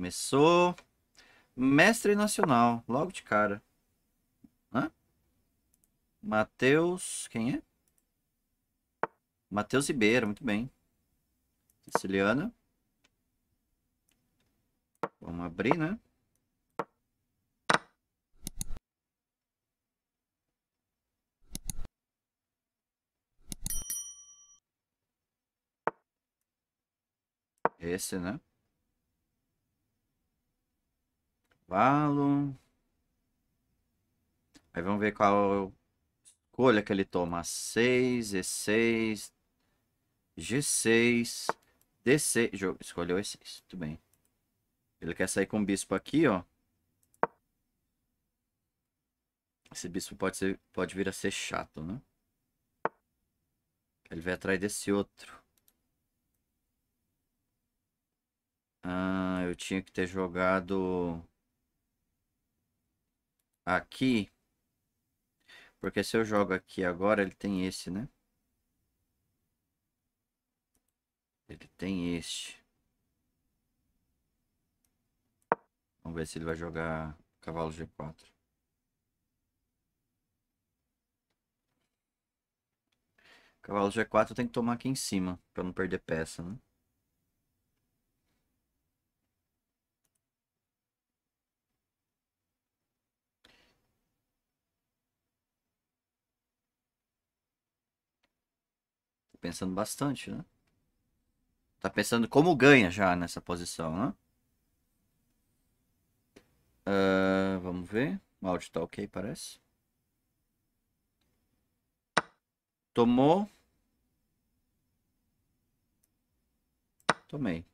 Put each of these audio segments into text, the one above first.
Começou. Mestre Nacional, logo de cara. Hã? Matheus. Quem é? Matheus Ribeiro, muito bem. Siciliana. Vamos abrir, né? Esse, né? Cavalo. Aí vamos ver qual é escolha que ele toma. 6, E6, G6, D6. Escolheu E6, tudo bem. Ele quer sair com o bispo aqui, ó. Esse bispo pode, ser, pode vir a ser chato, né? Ele vai atrás desse outro. Ah, eu tinha que ter jogado aqui, porque se eu jogo aqui agora, ele tem esse, né? Ele tem este. Vamos ver se ele vai jogar cavalo G4. Cavalo G4 tem que tomar aqui em cima, para não perder peça, né? pensando bastante, né? Tá pensando como ganha já nessa posição, né? Uh, vamos ver. O áudio tá ok, parece. Tomou. Tomei.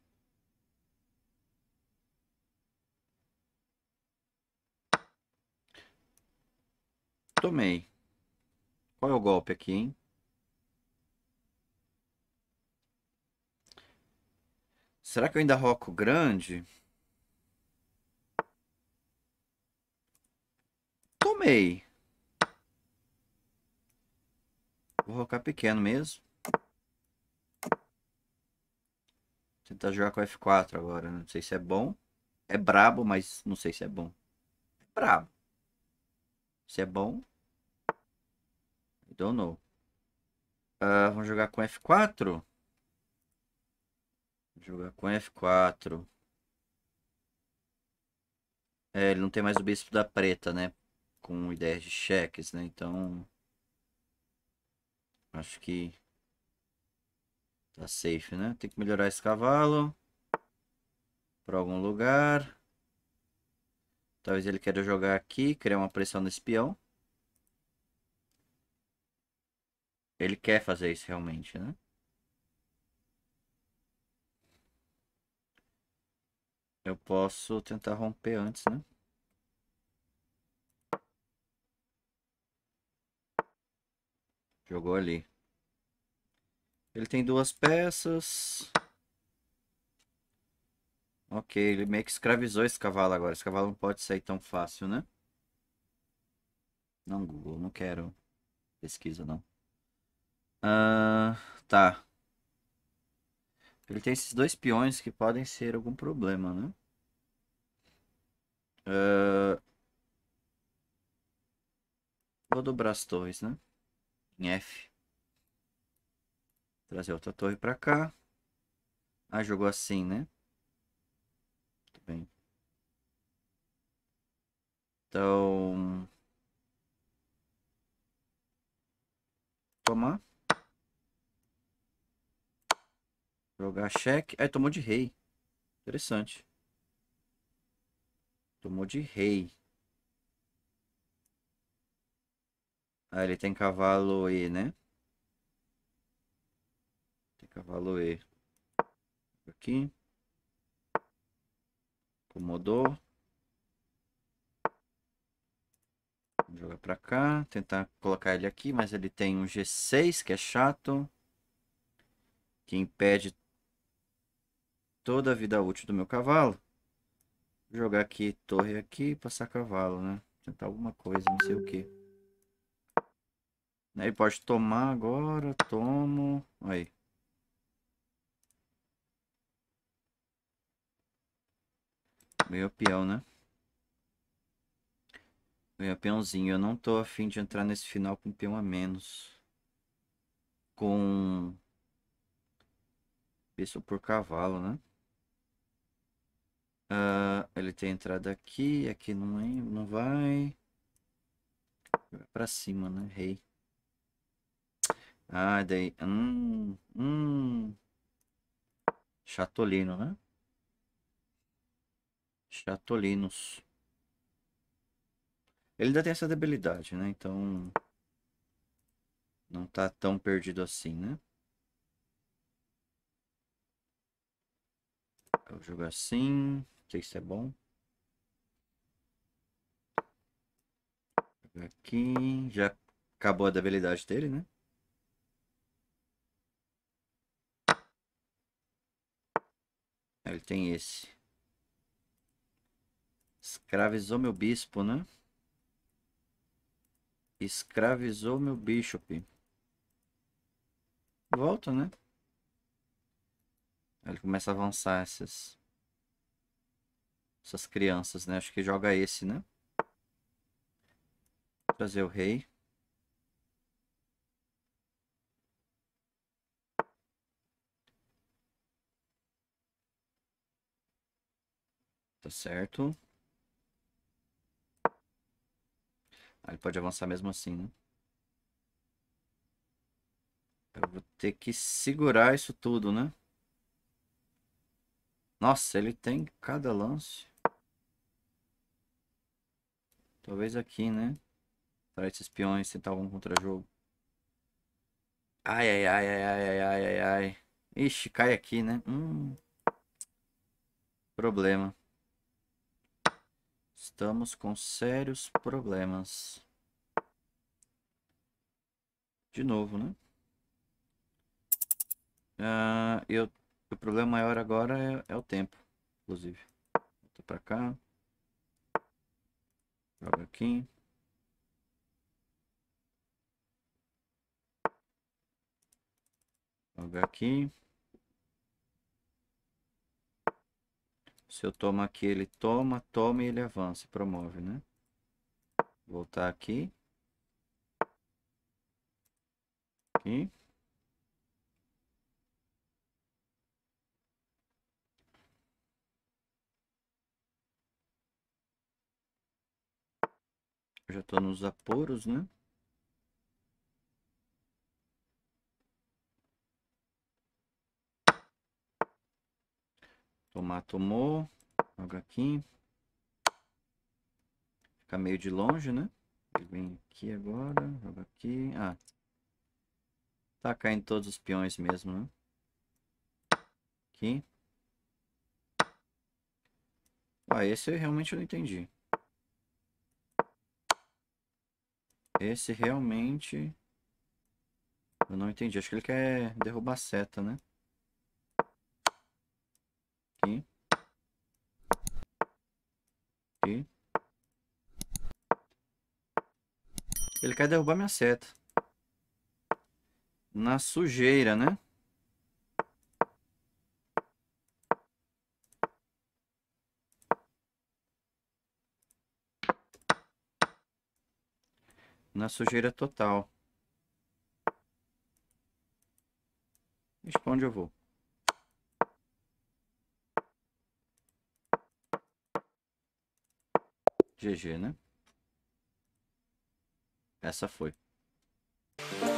Tomei. Qual é o golpe aqui, hein? Será que eu ainda roco grande? Tomei. Vou rocar pequeno mesmo. Tentar jogar com F4 agora. Não sei se é bom. É brabo, mas não sei se é bom. É brabo. Se é bom. I don't know. Uh, vamos jogar com F4. Jogar com F4. É, ele não tem mais o bispo da preta, né? Com ideias de cheques, né? Então. Acho que. Tá safe, né? Tem que melhorar esse cavalo. Pra algum lugar. Talvez ele queira jogar aqui, criar uma pressão no espião. Ele quer fazer isso realmente, né? Eu posso tentar romper antes, né? Jogou ali. Ele tem duas peças. Ok, ele meio que escravizou esse cavalo agora. Esse cavalo não pode sair tão fácil, né? Não, Google, não quero pesquisa, não. Uh, tá. Ele tem esses dois peões que podem ser algum problema, né? Uh... Vou dobrar as torres, né? Em F. Trazer outra torre pra cá. Ah, jogou assim, né? Muito bem. Então... Tomar. Jogar cheque. Aí é, tomou de rei. Interessante. Tomou de rei. Ah, ele tem cavalo E, né? Tem cavalo E. Aqui. Acomodou. Vou jogar pra cá. Tentar colocar ele aqui, mas ele tem um G6, que é chato. Que impede toda a vida útil do meu cavalo. Vou jogar aqui, torre aqui e passar cavalo, né? Tentar alguma coisa, não sei o que. Ele pode tomar agora, tomo. Aí. meio peão, né? meio peãozinho. Eu não tô afim de entrar nesse final com peão a menos. Com... Isso por cavalo, né? Uh, ele tem entrada aqui, aqui não, é, não vai. Vai pra cima, né? Rei. Ah, daí. Hum, hum. Chatolino, né? Chatolinos. Ele ainda tem essa debilidade, né? Então. Não tá tão perdido assim, né? Eu jogo assim sei se é bom. Aqui, já acabou a debilidade dele, né? Ah, ele tem esse. Escravizou meu bispo, né? Escravizou meu bishop. Volta, né? Ele começa a avançar essas essas crianças, né? Acho que joga esse, né? Vou trazer o rei. Tá certo. Ah, ele pode avançar mesmo assim, né? Eu vou ter que segurar isso tudo, né? Nossa, ele tem cada lance. Talvez aqui, né? Para esses peões tentar algum contra-jogo. Ai, ai, ai, ai, ai, ai, ai, ai. Ixi, cai aqui, né? Hum. Problema. Estamos com sérios problemas. De novo, né? Ah, eu, o problema maior agora é, é o tempo, inclusive. Volto pra cá. Joga aqui. Joga aqui. Se eu tomo aqui, ele toma, toma e ele avança e promove, né? Voltar aqui. Aqui. já estou tá nos apuros, né? Tomar, tomou. Joga aqui. Fica meio de longe, né? Ele vem aqui agora. Joga aqui. Ah. Tá caindo todos os peões mesmo, né? Aqui. Ah, esse eu realmente não entendi. Esse realmente... Eu não entendi. Acho que ele quer derrubar a seta, né? Aqui. Aqui. Ele quer derrubar minha seta. Na sujeira, né? na sujeira total. Deixa pra onde eu vou. GG, né? Essa foi.